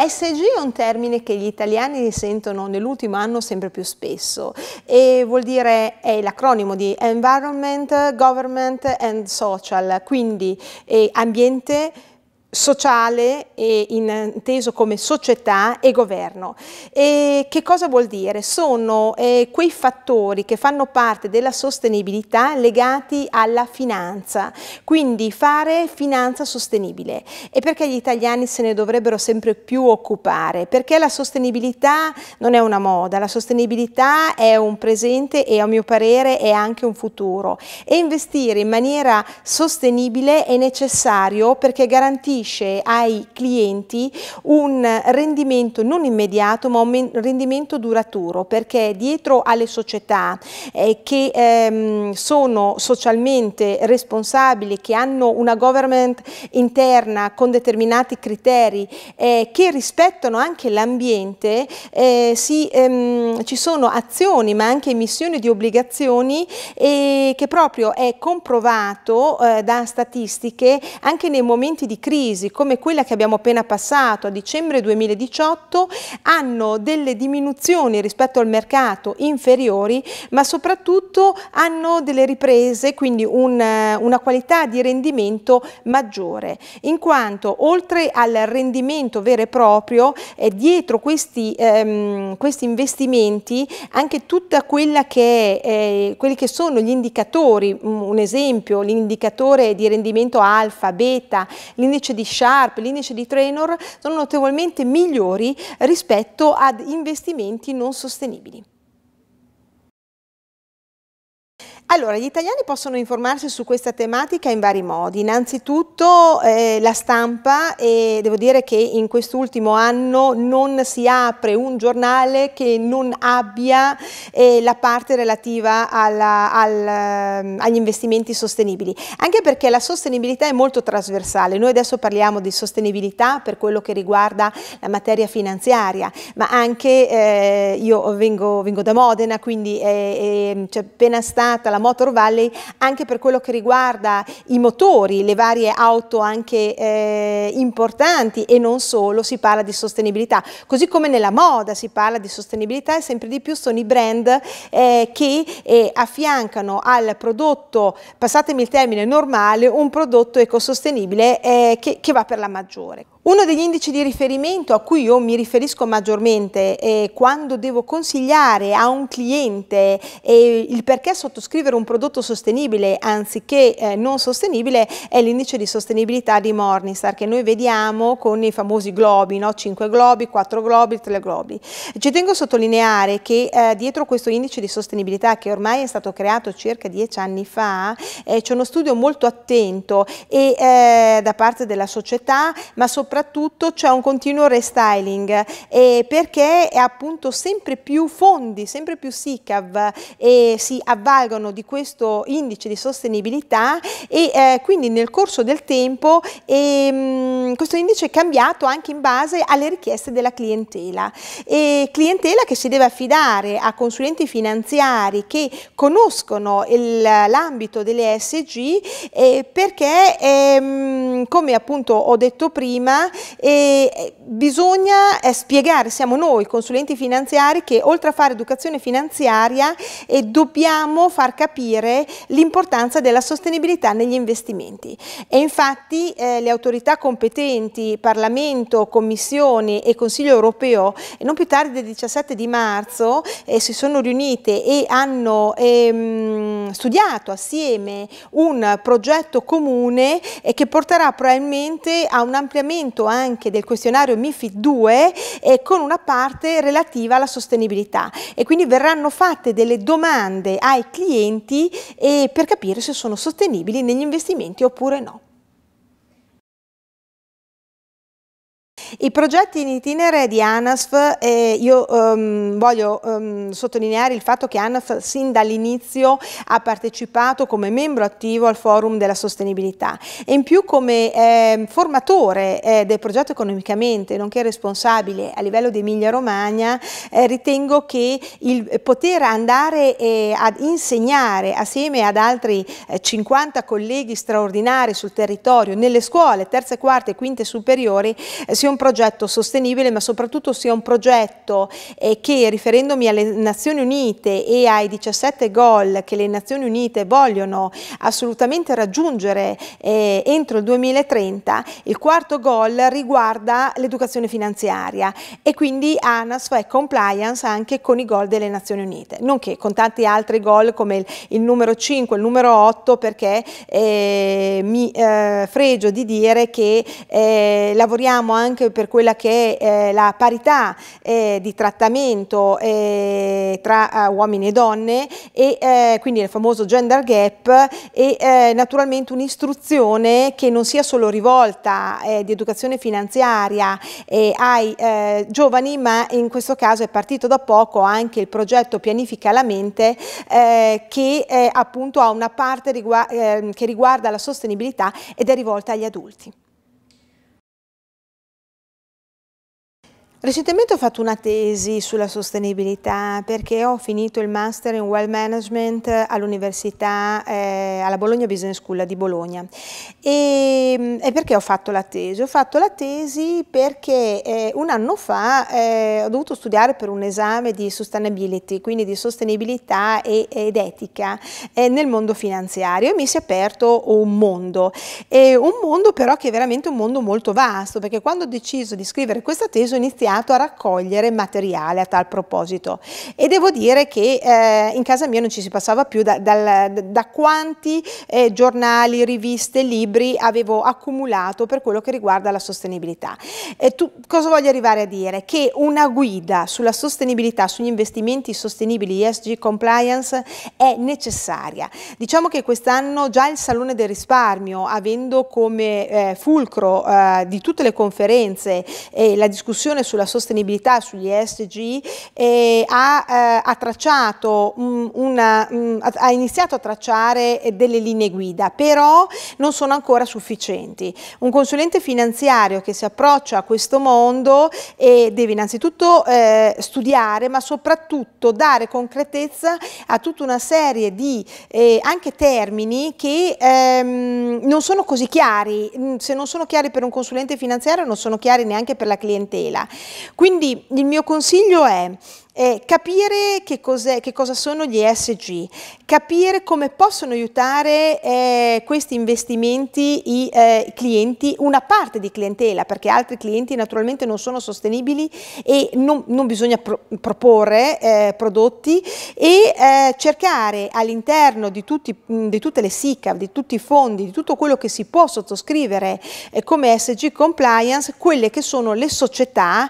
SG è un termine che gli italiani sentono nell'ultimo anno sempre più spesso e vuol dire è l'acronimo di Environment, Government and Social, quindi ambiente, sociale e inteso come società e governo. E che cosa vuol dire? Sono eh, quei fattori che fanno parte della sostenibilità legati alla finanza, quindi fare finanza sostenibile. E perché gli italiani se ne dovrebbero sempre più occupare? Perché la sostenibilità non è una moda, la sostenibilità è un presente e a mio parere è anche un futuro. E investire in maniera sostenibile è necessario perché garantisce garantisce ai clienti un rendimento non immediato ma un rendimento duraturo perché dietro alle società eh, che ehm, sono socialmente responsabili, che hanno una government interna con determinati criteri eh, che rispettano anche l'ambiente, eh, si, ehm, ci sono azioni ma anche emissioni di obbligazioni e che proprio è comprovato eh, da statistiche anche nei momenti di crisi crisi come quella che abbiamo appena passato a dicembre 2018 hanno delle diminuzioni rispetto al mercato inferiori ma soprattutto hanno delle riprese quindi un, una qualità di rendimento maggiore in quanto oltre al rendimento vero e proprio è dietro questi, ehm, questi investimenti anche tutta quella che è, eh, quelli che sono gli indicatori un esempio l'indicatore di rendimento alfa, beta, l'indice di di Sharp, l'indice di Trainor sono notevolmente migliori rispetto ad investimenti non sostenibili. Allora, gli italiani possono informarsi su questa tematica in vari modi. Innanzitutto eh, la stampa e devo dire che in quest'ultimo anno non si apre un giornale che non abbia eh, la parte relativa alla, al, ehm, agli investimenti sostenibili, anche perché la sostenibilità è molto trasversale. Noi adesso parliamo di sostenibilità per quello che riguarda la materia finanziaria, ma anche eh, io vengo, vengo, da Modena, quindi eh, ehm, c'è cioè, appena stata la la Motor Valley anche per quello che riguarda i motori, le varie auto anche eh, importanti e non solo, si parla di sostenibilità. Così come nella moda si parla di sostenibilità e sempre di più sono i brand eh, che eh, affiancano al prodotto, passatemi il termine normale, un prodotto ecosostenibile eh, che, che va per la maggiore. Uno degli indici di riferimento a cui io mi riferisco maggiormente eh, quando devo consigliare a un cliente eh, il perché sottoscrivere un prodotto sostenibile anziché eh, non sostenibile è l'indice di sostenibilità di Morningstar che noi vediamo con i famosi globi, no? 5 globi, 4 globi, 3 globi. Ci tengo a sottolineare che eh, dietro questo indice di sostenibilità che ormai è stato creato circa 10 anni fa c'è uno studio molto attento e, da parte della società ma soprattutto soprattutto c'è un continuo restyling eh, perché appunto sempre più fondi, sempre più SICAV eh, si avvalgono di questo indice di sostenibilità e eh, quindi nel corso del tempo ehm, questo indice è cambiato anche in base alle richieste della clientela. E clientela che si deve affidare a consulenti finanziari che conoscono l'ambito delle SG eh, perché ehm, come appunto ho detto prima e eh, bisogna eh, spiegare, siamo noi consulenti finanziari che oltre a fare educazione finanziaria eh, dobbiamo far capire l'importanza della sostenibilità negli investimenti e infatti eh, le autorità competenti, Parlamento, Commissione e Consiglio europeo non più tardi del 17 di marzo eh, si sono riunite e hanno ehm, studiato assieme un progetto comune eh, che porterà probabilmente a un ampliamento aggiornamento anche del questionario MIFID 2 eh, con una parte relativa alla sostenibilità e quindi verranno fatte delle domande ai clienti eh, per capire se sono sostenibili negli investimenti oppure no. I progetti in itinere di ANASF, eh, io ehm, voglio ehm, sottolineare il fatto che ANASF sin dall'inizio ha partecipato come membro attivo al forum della sostenibilità e in più come eh, formatore eh, del progetto economicamente, nonché responsabile a livello di Emilia Romagna, eh, ritengo che il poter andare eh, ad insegnare assieme ad altri 50 eh, colleghi straordinari sul territorio, nelle scuole terze, quarte e quinte superiori, sia un progetto sostenibile ma soprattutto sia un progetto eh, che riferendomi alle Nazioni Unite e ai 17 goal che le Nazioni Unite vogliono assolutamente raggiungere eh, entro il 2030, il quarto goal riguarda l'educazione finanziaria e quindi ANAS fa compliance anche con i goal delle Nazioni Unite, nonché con tanti altri goal come il, il numero 5, il numero 8 perché eh, mi eh, fregio di dire che eh, lavoriamo anche per quella che è eh, la parità eh, di trattamento eh, tra eh, uomini e donne e eh, quindi il famoso gender gap e eh, naturalmente un'istruzione che non sia solo rivolta di educazione finanziaria ai giovani ma in questo caso è partito da poco anche il progetto Pianifica la mente che appunto ha una parte rigua ehm, che riguarda la sostenibilità ed è rivolta agli adulti. Recentemente ho fatto una tesi sulla sostenibilità perché ho finito il master in Well Management all'Università, eh, alla Bologna Business School di Bologna. E, mm, e, perché ho fatto la tesi? Ho fatto la tesi perché eh, un anno fa eh, ho dovuto studiare per un esame di sustainability, quindi di sostenibilità e, ed etica eh, nel mondo finanziario e mi si è aperto un mondo, e un mondo però che è veramente un mondo molto vasto perché quando ho deciso di scrivere questa tesi ho iniziato iniziato a raccogliere materiale a tal proposito e devo dire che eh, in casa mia non ci si passava più da, da, da quanti eh, giornali, riviste, libri avevo accumulato per quello che riguarda la sostenibilità. E tu, cosa voglio arrivare a dire? Che una guida sulla sostenibilità, sugli investimenti sostenibili ESG compliance è necessaria. Diciamo che quest'anno già il Salone del Risparmio, avendo come eh, fulcro eh, di tutte le conferenze e la discussione sulla sulla sostenibilità, sugli SG, eh, ha, eh, ha, tracciato mm, una, mm, ha iniziato a tracciare eh, delle linee guida, però non sono ancora sufficienti. Un consulente finanziario che si approccia a questo mondo eh, deve innanzitutto eh, studiare, ma soprattutto dare concretezza a tutta una serie di eh, anche termini che ehm, non sono così chiari, mm, se non sono chiari per un consulente finanziario non sono chiari neanche per la clientela. Quindi il mio consiglio è eh, capire che, che, cosa sono gli ESG, capire come possono aiutare eh, questi investimenti i, eh, clienti, una parte di clientela, perché altri clienti naturalmente non sono sostenibili e non, non bisogna pro proporre eh, prodotti e eh, cercare all'interno di, di, tutte le SICA, di tutti i fondi, di tutto quello che si può sottoscrivere eh, come ESG compliance, quelle che sono le società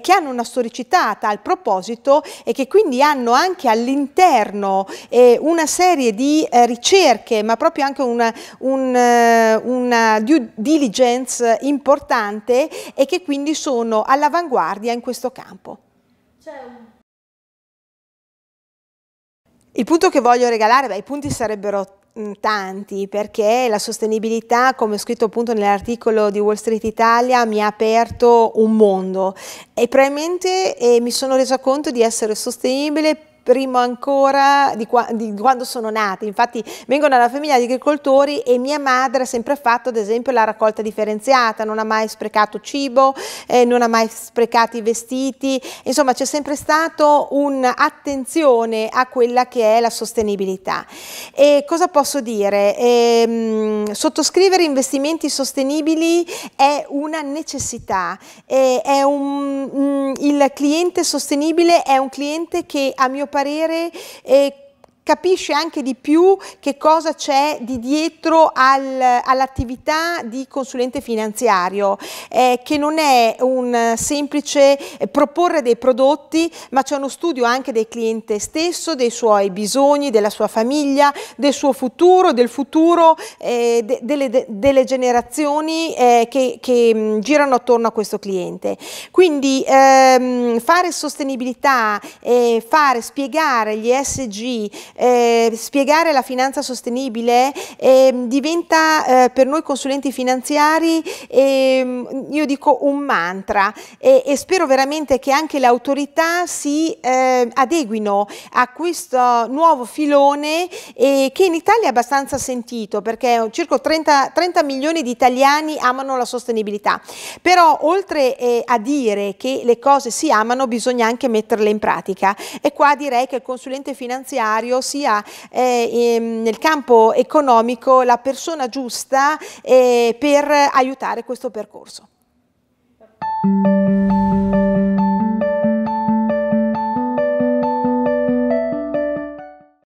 che hanno una storicità a tal proposito molto e che quindi hanno anche all'interno eh, una serie di eh, ricerche, ma proprio anche una, un, eh, una due diligence importante e che quindi sono all'avanguardia in questo campo. Il punto che voglio regalare, beh, i punti sarebbero Mm, tanti perché la sostenibilità, come ho scritto appunto nell'articolo di Wall Street Italia, mi ha aperto un mondo e probabilmente eh, mi sono resa conto di essere sostenibile prima ancora di, qua, di, quando sono nati. Infatti vengo da una famiglia di agricoltori e mia madre ha sempre fatto ad esempio la raccolta differenziata, non ha mai sprecato cibo, eh, non ha mai sprecato i vestiti, insomma c'è sempre stato un'attenzione a quella che è la sostenibilità. E cosa posso dire? Ehm, sottoscrivere investimenti sostenibili è una necessità, è un, mm, il cliente sostenibile è un cliente che a mio parere parere e capisce anche di più che cosa c'è di dietro al, all'attività di consulente finanziario, eh, che non è un semplice eh, proporre dei prodotti, ma c'è uno studio anche del cliente stesso, dei suoi bisogni, della sua famiglia, del suo futuro, del futuro eh, de, delle, de, delle, generazioni eh, che, che mh, mm, girano attorno a questo cliente. Quindi ehm, fare sostenibilità, fare spiegare gli SG eh, spiegare la finanza sostenibile eh, diventa eh, per noi consulenti finanziari, ehm, io dico, un mantra e, e, spero veramente che anche le autorità si eh, adeguino a questo nuovo filone che in Italia è abbastanza sentito perché circa 30, 30 milioni di italiani amano la sostenibilità, però oltre eh, a dire che le cose si amano bisogna anche metterle in pratica e qua direi che il consulente finanziario sia eh, ehm, nel campo economico la persona giusta eh, per aiutare questo percorso.